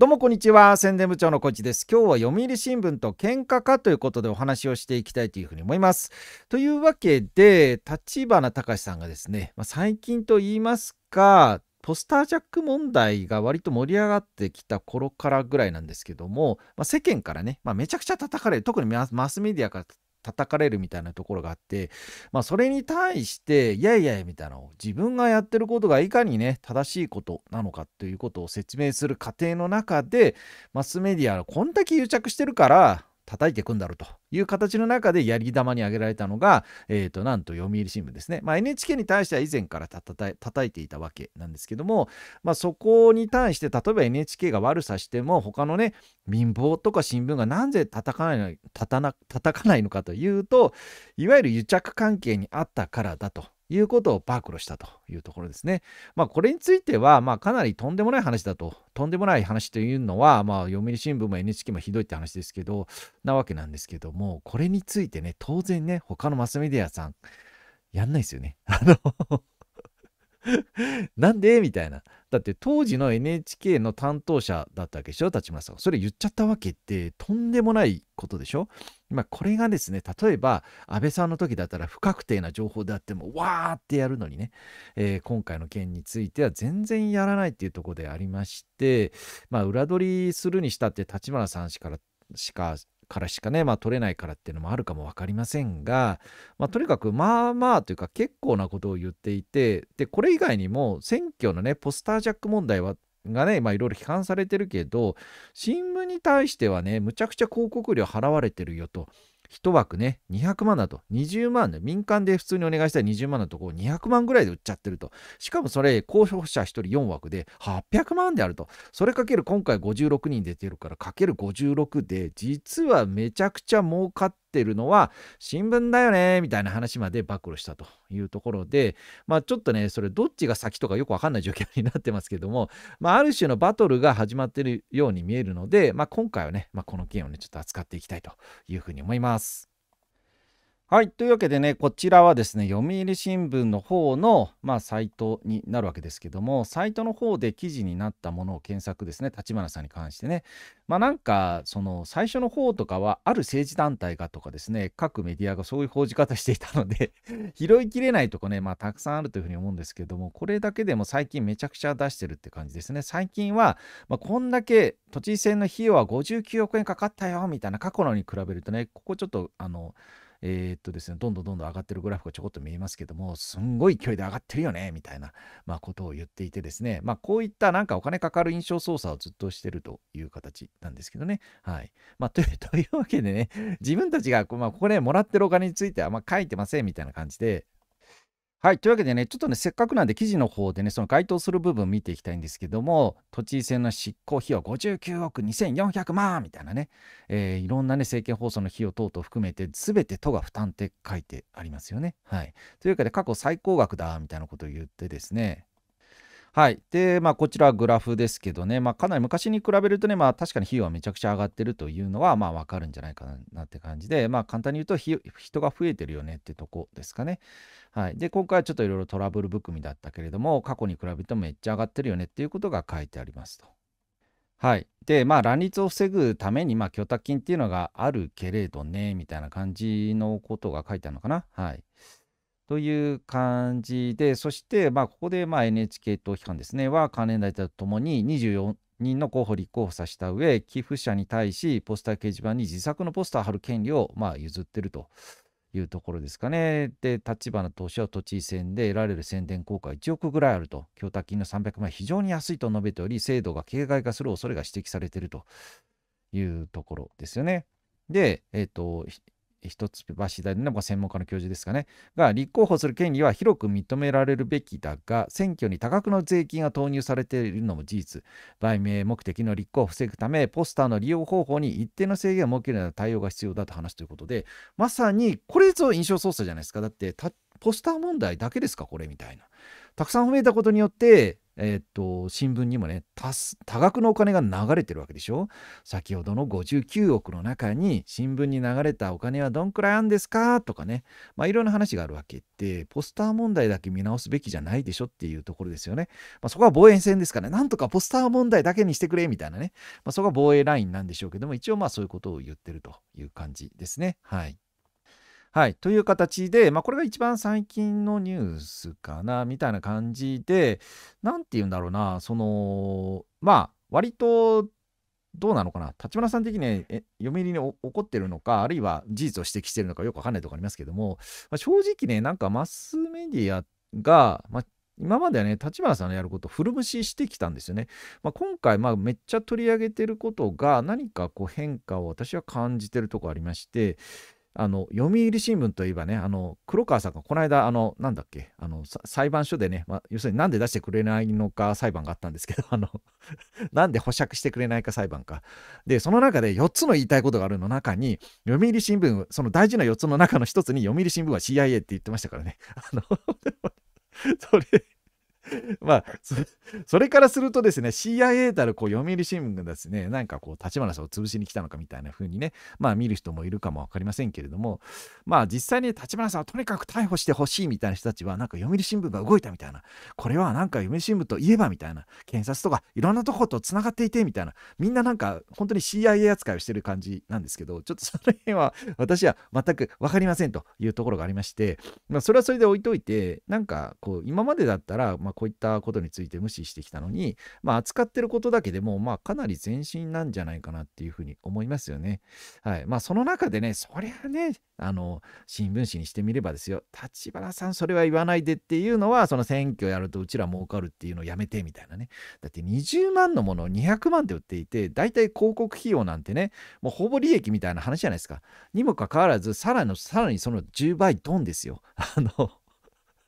どうもこんにちは宣伝部長のコちです今日は読売新聞と喧嘩かということでお話をしていきたいというふうに思いますというわけで立花隆さんがですね、まあ、最近と言いますかポスタージャック問題が割と盛り上がってきた頃からぐらいなんですけども、まあ、世間からね、まあ、めちゃくちゃ叩かれる特にマスメディアから叩かれるみたいなところがあって、まあ、それに対して、いやいやみたいなのを自分がやってることがいかにね、正しいことなのかということを説明する過程の中で、マスメディアはこんだけ癒着してるから、叩いていくんだろうという形の中でやり玉に挙げられたのが、えーと、なんと読売新聞ですね。まあ、NHK に対しては以前から叩いていたわけなんですけども、まあ、そこに対して例えば NHK が悪さしても他のね民放とか新聞がなぜ叩かないの叩かないのかというといわゆる癒着関係にあったからだということを暴露したというところですね。まあ、これについては、まあ、かなりとんでもない話だと、とんでもない話というのは、まあ、読売新聞も NHK もひどいって話ですけど、なわけなんですけども、これについてね、当然ね、他のマスメディアさん、やんないですよね。あの なんでみたいな。だって当時の NHK の担当者だったわけでしょ立花さん。それ言っちゃったわけってとんでもないことでしょまあこれがですね、例えば安倍さんの時だったら不確定な情報であってもわーってやるのにね、えー、今回の件については全然やらないっていうところでありまして、まあ裏取りするにしたって立花さんしからしかからしかね、まあ、取れないからっていうのもあるかも分かりませんが、まあ、とにかくまあまあというか結構なことを言っていてでこれ以外にも選挙のねポスタージャック問題はがね、まあ、いろいろ批判されてるけど新聞に対してはねむちゃくちゃ広告料払われてるよと1枠ね、200万だと、20万で、民間で普通にお願いしたら20万のところ200万ぐらいで売っちゃってると。しかもそれ、候補者1人4枠で800万であると。それかける今回56人出てるから、かける56で、実はめちゃくちゃ儲かってってるのは新聞だよねみたいな話まで暴露したというところで、まあ、ちょっとねそれどっちが先とかよく分かんない状況になってますけども、まあ、ある種のバトルが始まってるように見えるので、まあ、今回はね、まあ、この件をねちょっと扱っていきたいというふうに思います。はい。というわけでね、こちらはですね、読売新聞の方の、まあ、サイトになるわけですけども、サイトの方で記事になったものを検索ですね、立花さんに関してね。まあ、なんか、その、最初の方とかは、ある政治団体がとかですね、各メディアがそういう報じ方していたので 拾いきれないとこね、まあ、たくさんあるというふうに思うんですけども、これだけでも最近めちゃくちゃ出してるって感じですね。最近は、まあ、こんだけ都知事選の費用は59億円かかったよ、みたいな過去のに比べるとね、ここちょっと、あの、えー、っとですね、どんどんどんどん上がってるグラフがちょこっと見えますけども、すんごい勢いで上がってるよね、みたいな、まあ、ことを言っていてですね、まあ、こういったなんかお金かかる印象操作をずっとしてるという形なんですけどね。はい。まあ、という わけでね、自分たちが、まあ、ここでもらってるお金についてはあま書いてませんみたいな感じで、はい。というわけでね、ちょっとね、せっかくなんで記事の方でね、その該当する部分見ていきたいんですけども、都知事選の執行費用59億2400万みたいなね、えー、いろんなね、政見放送の費用等々含めて、すべて都が負担って書いてありますよね。はい。というわけで、過去最高額だ、みたいなことを言ってですね、はい。で、まあ、こちらグラフですけどね、まあ、かなり昔に比べるとね、まあ、確かに費用はめちゃくちゃ上がってるというのは、まあ、わかるんじゃないかなって感じで、まあ、簡単に言うと、人が増えてるよねってとこですかね。はい。で、今回はちょっといろいろトラブル含みだったけれども、過去に比べてめっちゃ上がってるよねっていうことが書いてありますと。はい。で、まあ、乱立を防ぐために、まあ、金っていうのがあるけれどね、みたいな感じのことが書いてあるのかな。はい。という感じで、そして、まあ、ここで、まあ、NHK 党機関ですね、は関連団体とともに24人の候補立候補させた上、寄付者に対し、ポスター掲示板に自作のポスターを貼る権利を、まあ、譲っているというところですかね。で、立花党首は都知事選で得られる宣伝効果は1億ぐらいあると、供託金の300万円、非常に安いと述べており、制度が形骸化する恐れが指摘されているというところですよね。で、えっ、ー、と、一橋大の専門家の教授ですかね、が立候補する権利は広く認められるべきだが、選挙に多額の税金が投入されているのも事実、売名目的の立候補を防ぐため、ポスターの利用方法に一定の制限を設けるような対応が必要だと話すということで、まさにこれぞ印象操作じゃないですか。だって、ポスター問題だけですか、これみたいな。たくさん褒めたことによって、えっと、新聞にもね、多額のお金が流れてるわけでしょ先ほどの59億の中に、新聞に流れたお金はどんくらいあるんですかとかね、まあ、いろんな話があるわけで、ポスター問題だけ見直すべきじゃないでしょっていうところですよね。まあ、そこは防衛戦ですから、ね、なんとかポスター問題だけにしてくれ、みたいなね。まあ、そこは防衛ラインなんでしょうけども、一応まあそういうことを言ってるという感じですね。はい。はい、という形で、まあ、これが一番最近のニュースかなみたいな感じで何て言うんだろうなそのまあ割とどうなのかな立花さん的にえみ入りに怒ってるのかあるいは事実を指摘してるのかよくわかんないとこありますけども、まあ、正直ねなんかマスメディアが、まあ、今まではね立花さんのやることを古虫してきたんですよね。まあ、今回、まあ、めっちゃ取り上げてることが何かこう変化を私は感じてるところありましてあの読売新聞といえばねあの黒川さんがこの間あのなんだっけあの裁判所でね、まあ、要するになんで出してくれないのか裁判があったんですけどあの なんで保釈してくれないか裁判かでその中で4つの言いたいことがあるの中に読売新聞その大事な4つの中の1つに読売新聞は CIA って言ってましたからねあの それ まあそ、それからするとですね、CIA たるこう読売新聞がですね、なんかこう、立花さんを潰しに来たのかみたいな風にね、まあ見る人もいるかも分かりませんけれども、まあ実際に立花さんをとにかく逮捕してほしいみたいな人たちは、なんか読売新聞が動いたみたいな、これはなんか読売新聞といえばみたいな、検察とかいろんなとことつながっていてみたいな、みんななんか本当に CIA 扱いをしてる感じなんですけど、ちょっとその辺は私は全く分かりませんというところがありまして、まあそれはそれで置いといて、なんかこう、今までだったら、まあこういったことについて無視してきたのに、まあ、扱ってることだけでも、まあ、かなり前進なんじゃないかなっていうふうに思いますよね。はい。まあ、その中でね、そりゃね、あの、新聞紙にしてみればですよ、立花さん、それは言わないでっていうのは、その選挙やるとうちら儲かるっていうのをやめてみたいなね。だって20万のものを200万で売っていて、だいたい広告費用なんてね、もうほぼ利益みたいな話じゃないですか。にもかかわらず、さらに、さらにその10倍ドンですよ。あの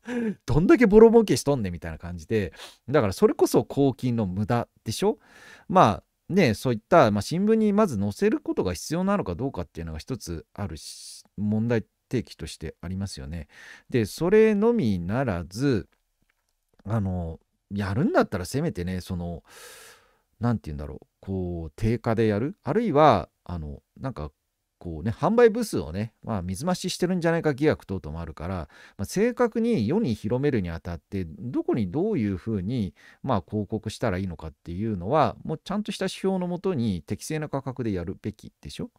どんだけボロ儲けしとんねんみたいな感じで、だからそれこそ公金の無駄でしょまあね、そういった、まあ、新聞にまず載せることが必要なのかどうかっていうのが一つあるし、問題提起としてありますよね。で、それのみならず、あの、やるんだったらせめてね、その、何て言うんだろう、こう、定価でやるあるいは、あの、なんかこうね、販売部数をね、まあ、水増ししてるんじゃないか疑惑等々もあるから、まあ、正確に世に広めるにあたって、どこにどういうふうに、まあ、広告したらいいのかっていうのは、もうちゃんとした指標のもとに適正な価格でやるべきでしょっ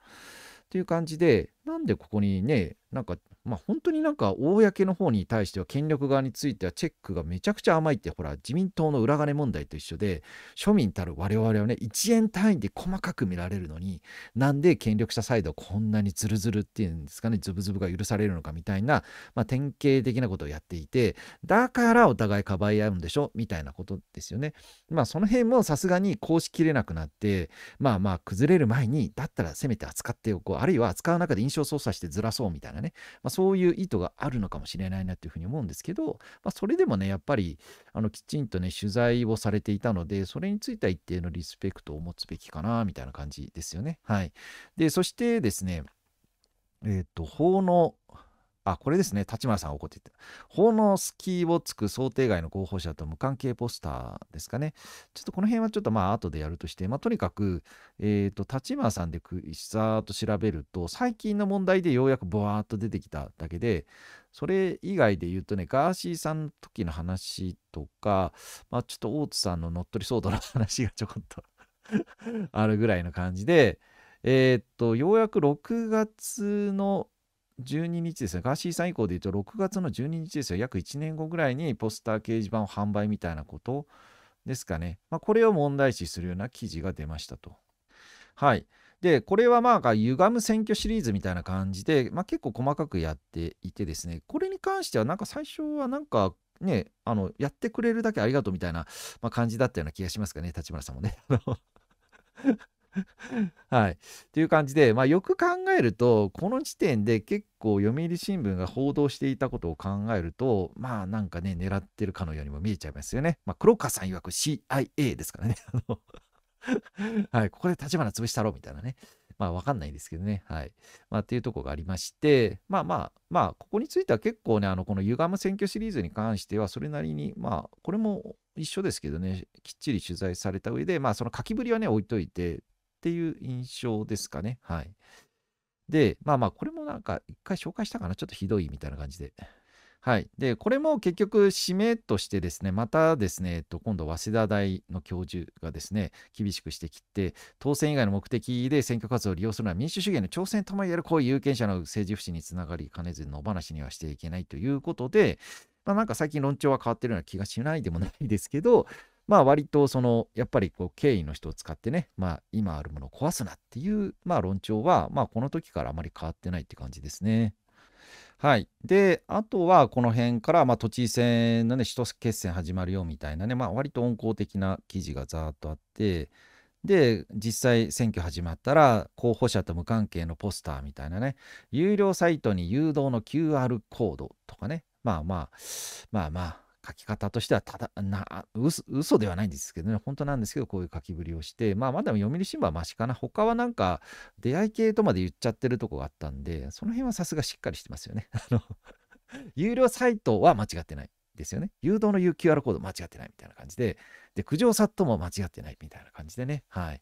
ていう感じで、なんでここにね、なんかまあ、本当になんか公の方に対しては権力側についてはチェックがめちゃくちゃ甘いってほら自民党の裏金問題と一緒で庶民たる我々はね1円単位で細かく見られるのになんで権力者サイドこんなにズルズルっていうんですかねズブズブが許されるのかみたいな、まあ、典型的なことをやっていてだからお互いかばい合うんでしょみたいなことですよね。まあその辺もさすがにこうしきれなくなってまあまあ崩れる前にだったらせめて扱っておこうあるいは扱う中で印象操作してずらそうみたいなね、まそういう意図があるのかもしれないなというふうに思うんですけど、まあ、それでもねやっぱりあのきちんとね取材をされていたのでそれについては一定のリスペクトを持つべきかなみたいな感じですよね。はい、でそしてですねえっ、ー、と法のあ、これですね。立花さん怒ってて。た。法の隙をつく想定外の候補者と無関係ポスターですかね。ちょっとこの辺はちょっとまあ後でやるとして、まあとにかく、えっ、ー、と、立花さんでさーっと調べると、最近の問題でようやくぼわーっと出てきただけで、それ以外で言うとね、ガーシーさんの時の話とか、まあちょっと大津さんの乗っ取り騒動の話がちょこっと あるぐらいの感じで、えっ、ー、と、ようやく6月の12日ですね、ガーシーさん以降で言うと、6月の12日ですよ、約1年後ぐらいにポスター掲示板を販売みたいなことですかね。まあ、これを問題視するような記事が出ましたと。はい。で、これはまあ、歪む選挙シリーズみたいな感じで、まあ、結構細かくやっていてですね、これに関しては、なんか最初はなんか、ね、あのやってくれるだけありがとうみたいな、まあ、感じだったような気がしますかね、立花さんもね。はい。という感じで、まあ、よく考えると、この時点で結構読売新聞が報道していたことを考えると、まあなんかね、狙ってるかのようにも見えちゃいますよね。まあ、黒川さん曰く CIA ですからね。はい、ここで立花潰したろみたいなね。まあ、わかんないんですけどね。はい。まあ、っていうとこがありまして、まあまあ、まあ、ここについては結構ね、あの、この歪む選挙シリーズに関しては、それなりに、まあ、これも一緒ですけどね、きっちり取材された上で、まあ、その書きぶりはね、置いといて、っていう印象ですかね。はい。で、まあまあ、これもなんか、一回紹介したかな、ちょっとひどいみたいな感じで。はい。で、これも結局、指名としてですね、またですね、えっと、今度、早稲田大の教授がですね、厳しくしてきて、当選以外の目的で選挙活動を利用するのは民主主義への挑戦ともいえるいう有権者の政治不信につながりかねず野放しにはしていけないということで、まあ、なんか最近論調は変わってるような気がしないでもないですけど、まあ割とそのやっぱりこう経緯の人を使ってね、まあ、今あるものを壊すなっていうまあ論調は、まあ、この時からあまり変わってないって感じですね。はい、であとはこの辺から、まあ、都知事選のね首都決戦始まるよみたいなね、まあ、割と温厚的な記事がざーっとあってで実際選挙始まったら候補者と無関係のポスターみたいなね有料サイトに誘導の QR コードとかねまあまあまあまあ書き方としてはただな嘘嘘ではないんですけどね本当なんですけどこういう書きぶりをして、まあ、まだ読売新聞はマシかな他はなんか出会い系とまで言っちゃってるとこがあったんでその辺はさすがしっかりしてますよね。あの有料サイトは間違ってないですよね。誘導の QR コード間違ってないみたいな感じで、で、苦情サットも間違ってないみたいな感じでね。はい。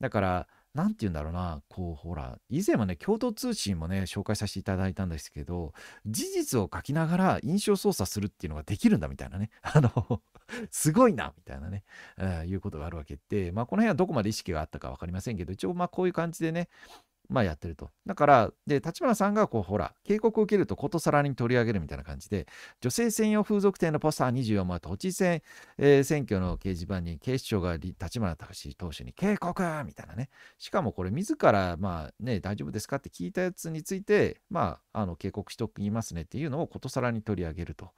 だから、何て言うんだろうな、こう、ほら、以前はね、共同通信もね、紹介させていただいたんですけど、事実を書きながら印象操作するっていうのができるんだみたいなね、あのすごいなみたいなね、えー、いうことがあるわけで、まあ、この辺はどこまで意識があったか分かりませんけど、一応、まあ、こういう感じでね、まあ、やってると。だから、で、立花さんが、こう、ほら、警告を受けるとことさらに取り上げるみたいな感じで、女性専用風俗店のポスター24枚と、都知事選、えー、選挙の掲示板に警視庁が立花隆党首に警告みたいなね。しかもこれ、自ら、まあね、大丈夫ですかって聞いたやつについて、まあ、あの、警告しておきますねっていうのをことさらに取り上げると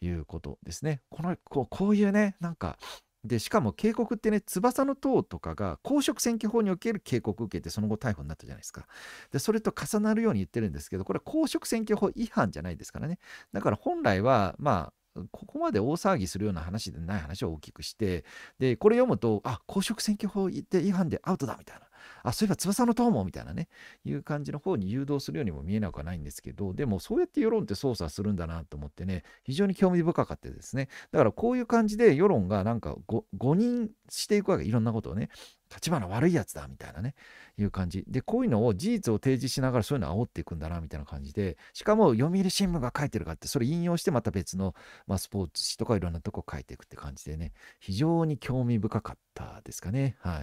いうことですね。この、こうこういうね、なんか、でしかも警告ってね翼の塔とかが公職選挙法における警告を受けてその後逮捕になったじゃないですかでそれと重なるように言ってるんですけどこれは公職選挙法違反じゃないですからねだから本来はまあここまで大騒ぎするような話でない話を大きくしてでこれ読むとあ公職選挙法って違反でアウトだみたいなあ、そういえば翼のモもみたいなね、いう感じの方に誘導するようにも見えなくはないんですけど、でもそうやって世論って操作するんだなと思ってね、非常に興味深かったですね。だからこういう感じで世論がなんか誤認していくわけ、いろんなことをね。立花悪いやつだみたいなねいう感じでこういうのを事実を提示しながらそういうのを煽っていくんだなみたいな感じでしかも読売新聞が書いてるかってそれ引用してまた別の、まあ、スポーツ紙とかいろんなとこ書いていくって感じでね非常に興味深かったですかねはい、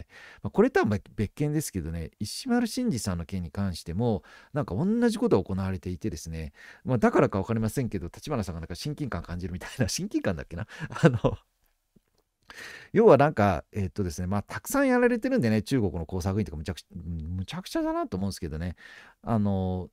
まあ、これとは別件ですけどね石丸真二さんの件に関してもなんか同じことが行われていてですね、まあ、だからか分かりませんけど立花さんがなんか親近感感じるみたいな親近感だっけな あの要はなんか、えー、っとですね、まあ、たくさんやられてるんでね、中国の工作員とかむちゃくちゃ、むちゃくちゃだなと思うんですけどね。あの、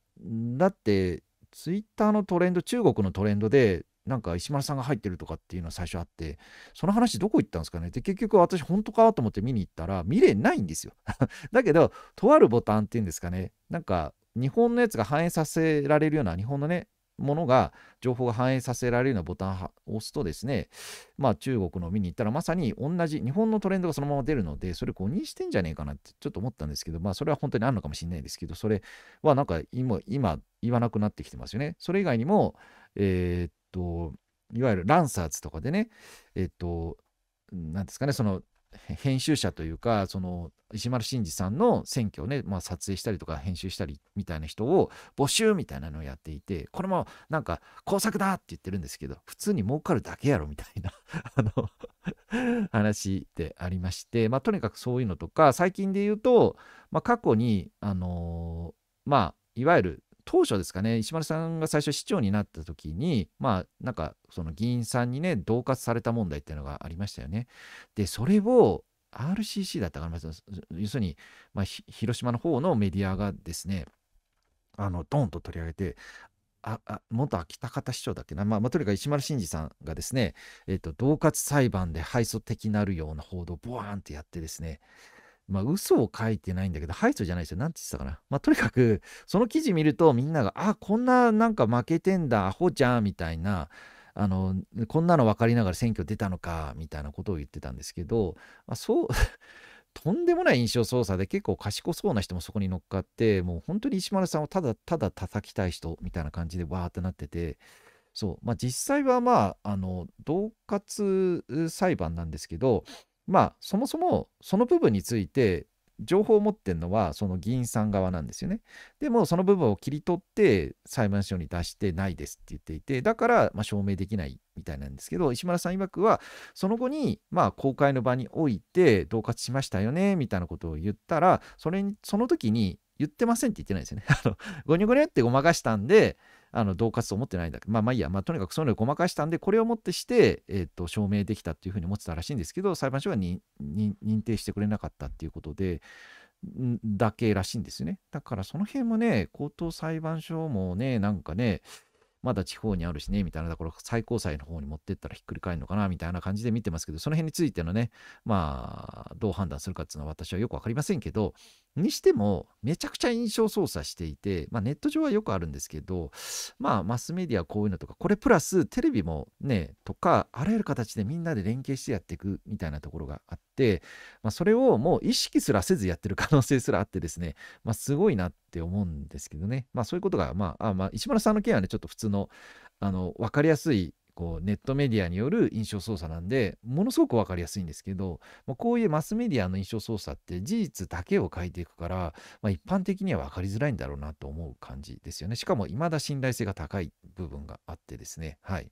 だって、ツイッターのトレンド、中国のトレンドで、なんか石丸さんが入ってるとかっていうのは最初あって、その話どこ行ったんですかねで、結局私本当かと思って見に行ったら、見れないんですよ。だけど、とあるボタンっていうんですかね、なんか日本のやつが反映させられるような、日本のね、ものが情報が反映させられるようなボタンを押すとですね、まあ、中国の見に行ったらまさに同じ日本のトレンドがそのまま出るのでそれ誤認してんじゃねえかなってちょっと思ったんですけど、まあ、それは本当にあるのかもしれないですけどそれはなんか今今言わなくなってきてますよね。それ以外にも、えー、っといわゆるランサーズとかでね、えー、っと、何ですかね、その編集者というかその石丸真二さんの選挙をね、まあ、撮影したりとか編集したりみたいな人を募集みたいなのをやっていてこれもなんか工作だって言ってるんですけど普通に儲かるだけやろみたいな あの話でありまして、まあ、とにかくそういうのとか最近で言うと、まあ、過去にあのー、まあいわゆる当初ですかね石丸さんが最初市長になった時にまあなんかその議員さんにね恫喝された問題っていうのがありましたよね。でそれを RCC だったかな要するに、まあ、広島の方のメディアがですねあのドンと取り上げてああ元秋田方市長だっけな、まあ、まあ、とにかく石丸真二さんがですね、えっと、と恫喝裁判で敗訴的なるような報道をボワーンってやってですねまあ、嘘を書いてないんだけど、敗訴じゃないですよ。なんて言ってたかな。まあ、とにかく、その記事見ると、みんなが、あ、こんな、なんか負けてんだ、アホじゃん、みたいな、あの、こんなの分かりながら選挙出たのか、みたいなことを言ってたんですけど、まあ、そう、とんでもない印象操作で結構賢そうな人もそこに乗っかって、もう本当に石丸さんをただただ叩きたい人、みたいな感じで、わーってなってて、そう、まあ、実際はまあ、あの、同活裁判なんですけど、まあそもそもその部分について情報を持ってるのはその議員さん側なんですよね。でもその部分を切り取って裁判所に出してないですって言っていてだからま証明できないみたいなんですけど石村さん曰くはその後にま公開の場において恫喝しましたよねみたいなことを言ったらそれにその時に言ってませんって言ってないですよね。あのごにょごにょってごまかしたんであの同喝と思ってないんだけど、まあまあいいや、まあとにかくそういうのをごまかしたんで、これをもってして、えーと、証明できたっていうふうに思ってたらしいんですけど、裁判所が認定してくれなかったっていうことで、だけらしいんですよね。だからその辺もね、高等裁判所もね、なんかね、まだ地方にあるしね、みたいなところ、最高裁の方に持ってったらひっくり返るのかな、みたいな感じで見てますけど、その辺についてのね、まあ、どう判断するかっていうのは私はよくわかりませんけど、にしても、めちゃくちゃ印象操作していて、まあ、ネット上はよくあるんですけど、まあ、マスメディアこういうのとか、これプラステレビもね、とか、あらゆる形でみんなで連携してやっていくみたいなところがあって、まあ、それをもう意識すらせずやってる可能性すらあってですね、まあ、すごいなって思うんですけどね、まあ、そういうことが、まあ、あまあ、石丸さんの件はね、ちょっと普通の、あの、分かりやすいこうネットメディアによる印象操作なんでものすごく分かりやすいんですけど、まあ、こういうマスメディアの印象操作って事実だけを書いていくから、まあ、一般的には分かりづらいんだろうなと思う感じですよねしかも未だ信頼性が高い部分があってですねはい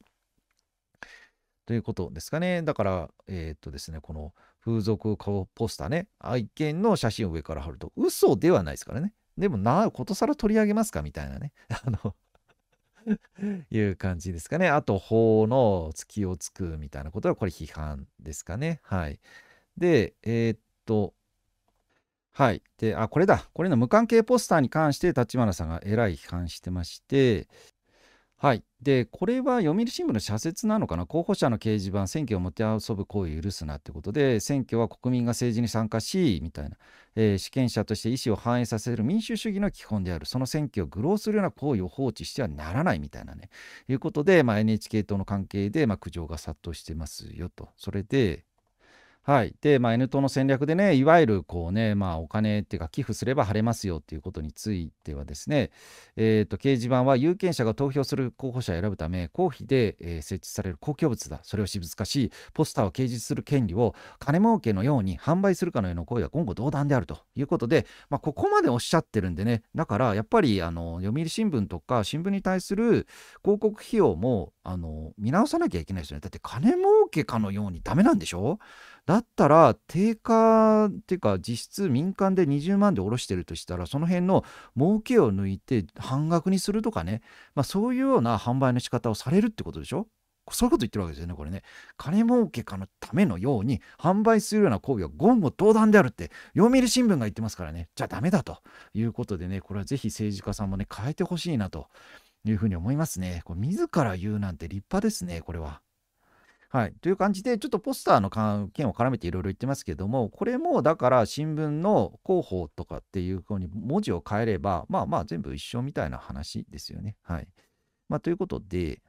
ということですかねだからえー、っとですねこの風俗顔ポスターね愛犬の写真を上から貼ると嘘ではないですからねでもなことさら取り上げますかみたいなね あの いう感じですかね。あと、法の月をつくみたいなことは、これ批判ですかね。はい。で、えー、っと、はい。で、あ、これだ。これの無関係ポスターに関して、立花さんがえらい批判してまして、はい、でこれは読売新聞の社説なのかな候補者の掲示板選挙をもてあそぶ行為を許すなってことで選挙は国民が政治に参加しみたいな、えー、主権者として意思を反映させる民主主義の基本であるその選挙を愚弄するような行為を放置してはならないみたいなねいうことで、まあ、NHK 党の関係で、まあ、苦情が殺到してますよとそれではい、で、まあ、N 党の戦略でね、いわゆるこうね、まあ、お金っていうか、寄付すれば晴れますよっていうことについてはですね、えーと、掲示板は有権者が投票する候補者を選ぶため、公費で、えー、設置される公共物だ、それを私物化し、ポスターを掲示する権利を金儲けのように販売するかのような行為は今後、道断であるということで、まあ、ここまでおっしゃってるんでね、だからやっぱりあの読売新聞とか新聞に対する広告費用もあの見直さなきゃいけないですよね。だって金儲けかのようにダメなんでしょだったら定価っていうか実質民間で20万で下ろしてるとしたらその辺の儲けを抜いて半額にするとかね、まあ、そういうような販売の仕方をされるってことでしょそういうこと言ってるわけですよねこれね金儲けかのためのように販売するような行為は言語道断であるって読売新聞が言ってますからねじゃあダメだということでねこれはぜひ政治家さんもね変えてほしいなというふうに思いますねこれ自ら言うなんて立派ですねこれは。はい、という感じで、ちょっとポスターの件を絡めていろいろ言ってますけども、これもだから新聞の広報とかっていうふうに文字を変えれば、まあまあ全部一緒みたいな話ですよね。はい。まあ、ということで、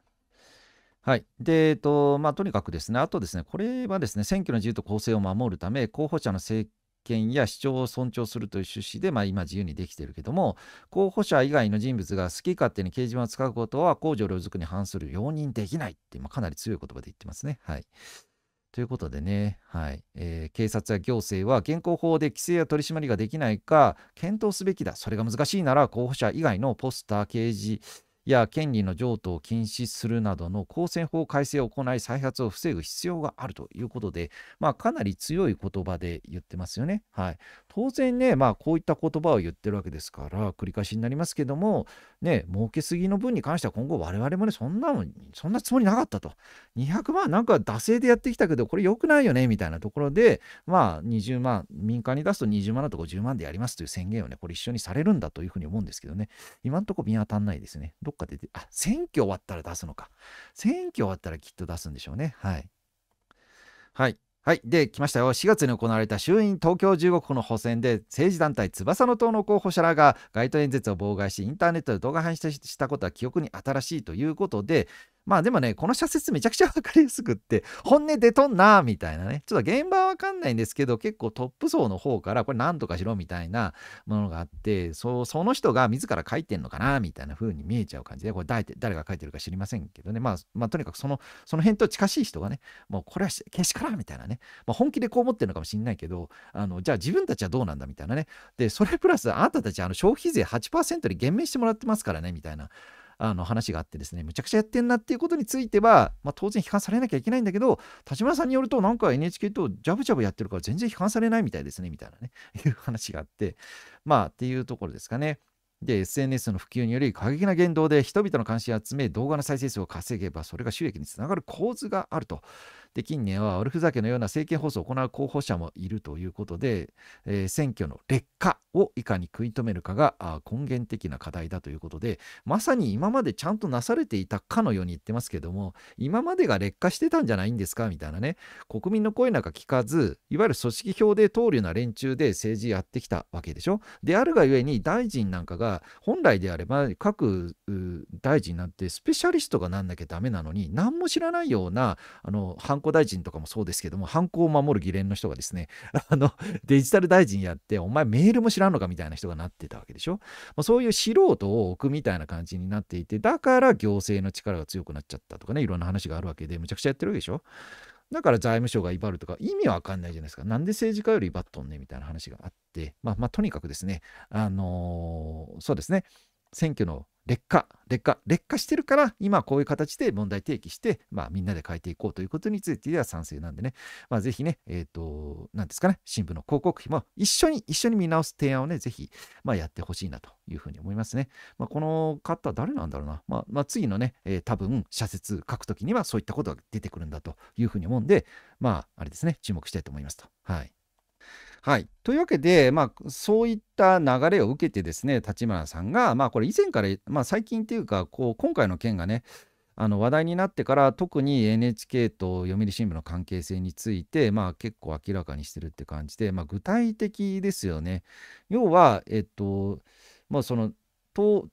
はい。で、えっと、まあ、とにかくですね、あとですね、これはですね、選挙の自由と公正を守るため、候補者の政見や主張を尊重するという趣旨で、まあ、今自由にできているけども候補者以外の人物が好き勝手に掲示板を使うことは公序良俗に反する容認できないって今かなり強い言葉で言ってますね。はい、ということでね、はいえー、警察や行政は現行法で規制や取り締まりができないか検討すべきだそれが難しいなら候補者以外のポスター掲示や権利の譲渡を禁止するなどの公選法改正を行い再発を防ぐ必要があるということで、まあ、かなり強い言葉で言ってますよね。はい、当然ね、まあ、こういった言葉を言ってるわけですから、繰り返しになりますけども、ね、儲けすぎの分に関しては今後我々もね、そんなそんなつもりなかったと。200万なんか惰性でやってきたけど、これ良くないよね、みたいなところで、まあ、20万、民間に出すと20万だと50万でやりますという宣言をね、これ一緒にされるんだというふうに思うんですけどね、今んとこ見当たんないですね。どっかで、あ、選挙終わったら出すのか。選挙終わったらきっと出すんでしょうね。はい。はい。はい。で、来ましたよ。4月に行われた衆院東京15区の補選で、政治団体翼の党の候補者らが街頭演説を妨害し、インターネットで動画配信したことは記憶に新しいということで、まあでもね、この社説めちゃくちゃ分かりやすくって、本音出とんな、みたいなね。ちょっと現場は分かんないんですけど、結構トップ層の方から、これなんとかしろ、みたいなものがあって、そその人が自ら書いてんのかな、みたいな風に見えちゃう感じで、これ誰誰が書いてるか知りませんけどね。まあ、まあ、とにかくその、その辺と近しい人がね、もうこれはけしからん、みたいなね。まあ、本気でこう思ってるのかもしれないけど、あの、じゃあ自分たちはどうなんだ、みたいなね。で、それプラス、あなたたち、あの、消費税8%に減免してもらってますからね、みたいな。あの話があってですねむちゃくちゃやってんなっていうことについては、まあ、当然批判されなきゃいけないんだけど立島さんによるとなんか NHK とジャブジャブやってるから全然批判されないみたいですねみたいなね いう話があってまあっていうところですかね。で、SNS の普及により過激な言動で人々の関心を集め、動画の再生数を稼げば、それが収益につながる構図があると。で近年は悪ふざけのような政見放送を行う候補者もいるということで、えー、選挙の劣化をいかに食い止めるかが根源的な課題だということでまさに今までちゃんとなされていたかのように言ってますけども今までが劣化してたんじゃないんですかみたいなね国民の声なんか聞かずいわゆる組織票で通るような連中で政治やってきたわけでしょであるがゆえに大臣なんかが本来であれば各大臣なんてスペシャリストがなんなきゃダメなのに何も知らないようなあの反観光大臣とかもそうですけども、犯行を守る議連の人がですね、あの、デジタル大臣やって、お前メールも知らんのかみたいな人がなってたわけでしょ。まあ、そういう素人を置くみたいな感じになっていて、だから行政の力が強くなっちゃったとかね、いろんな話があるわけで、むちゃくちゃやってるわけでしょ。だから財務省が威張るとか意味わかんないじゃないですか。なんで政治家より威張っとんねみたいな話があって、まあまあとにかくですね、あのー、そうですね、選挙の劣化劣化劣化してるから今こういう形で問題提起して、まあ、みんなで変えていこうということについては賛成なんでね、まあ、ぜひね、えっ、ー、と、なんですかね、新聞の広告費も一緒に一緒に見直す提案をね、ぜひ、まあ、やってほしいなというふうに思いますね。まあ、この方、誰なんだろうな、まあまあ、次のね、えー、多分社説書くときにはそういったことが出てくるんだというふうに思うんで、まあ、あれですね、注目したいと思いますと。はいはい、というわけで、まあ、そういった流れを受けてですね立花さんが、まあ、これ以前から、まあ、最近というかこう今回の件がねあの話題になってから特に NHK と読売新聞の関係性について、まあ、結構明らかにしてるって感じで、まあ、具体的ですよね。要は、えっとまあ、その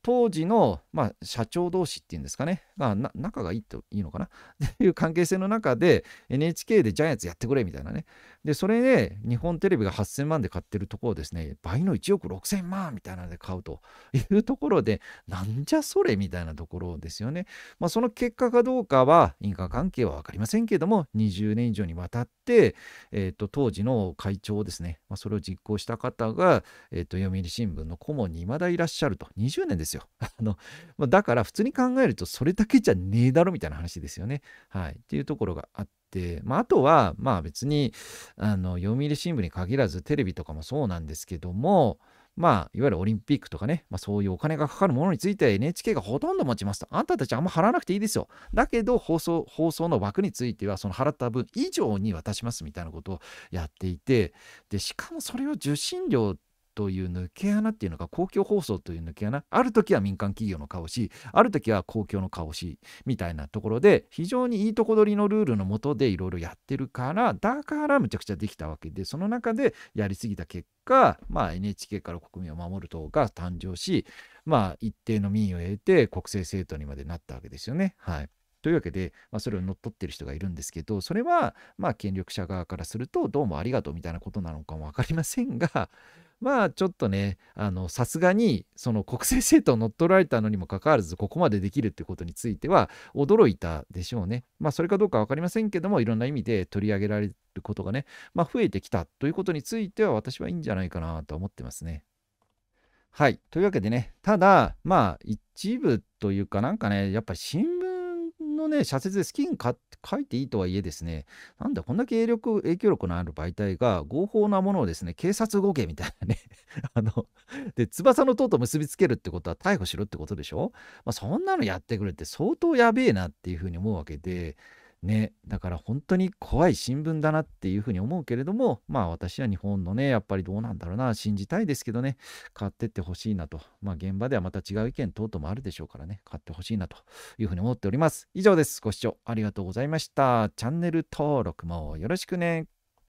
当時の、まあ、社長同士っていうんですかね、まあ、仲がいいといいのかな っていう関係性の中で NHK でジャイアンツやってくれみたいなねでそれで日本テレビが8000万で買ってるところをですね倍の1億6000万みたいなので買うというところでなんじゃそれみたいなところですよね、まあ、その結果かどうかは因果関係は分かりませんけども20年以上にわたって、えーと、当時の会長ですね、まあ、それを実行した方が、えーと、読売新聞の顧問にいまだいらっしゃると20年ですよ。あのまあ、だから普通に考えるとそれだけじゃねえだろみたいな話ですよね。はい、っていうところがあって、まあ、あとはまあ別にあの読売新聞に限らずテレビとかもそうなんですけども、まあ、いわゆるオリンピックとかね、まあ、そういうお金がかかるものについて NHK がほとんど持ちますと。あんたたちあんま払わなくていいですよ。だけど放送、放送の枠については、その払った分以上に渡しますみたいなことをやっていて、で、しかもそれを受信料という抜け穴っていうのか公共放送という抜け穴ある時は民間企業の顔しある時は公共の顔しみたいなところで非常にいいとこ取りのルールのもとでいろいろやってるからだからむちゃくちゃできたわけでその中でやりすぎた結果、まあ、NHK から国民を守る党が誕生し、まあ、一定の民意を得て国政政党にまでなったわけですよね。はい、というわけで、まあ、それを乗っ取ってる人がいるんですけどそれはまあ権力者側からするとどうもありがとうみたいなことなのかも分かりませんがまあちょっとねさすがにその国政政党を乗っ取られたのにもかかわらずここまでできるってことについては驚いたでしょうね。まあそれかどうか分かりませんけどもいろんな意味で取り上げられることがね、まあ、増えてきたということについては私はいいんじゃないかなと思ってますね。はい。というわけでね、ただ、まあ、一部というかなんかね、やっぱ新のね、社説でスキン書いていいとはいえですね、なんだ、こんだけ影力影響力のある媒体が合法なものをですね、警察動けみたいなね、あの、で、翼の塔と結びつけるってことは逮捕しろってことでしょまあ、そんなのやってくれって相当やべえなっていうふうに思うわけで、ねだから本当に怖い新聞だなっていうふうに思うけれどもまあ私は日本のねやっぱりどうなんだろうな信じたいですけどね買ってってほしいなとまあ現場ではまた違う意見等々もあるでしょうからね買ってほしいなというふうに思っております以上ですご視聴ありがとうございましたチャンネル登録もよろしくね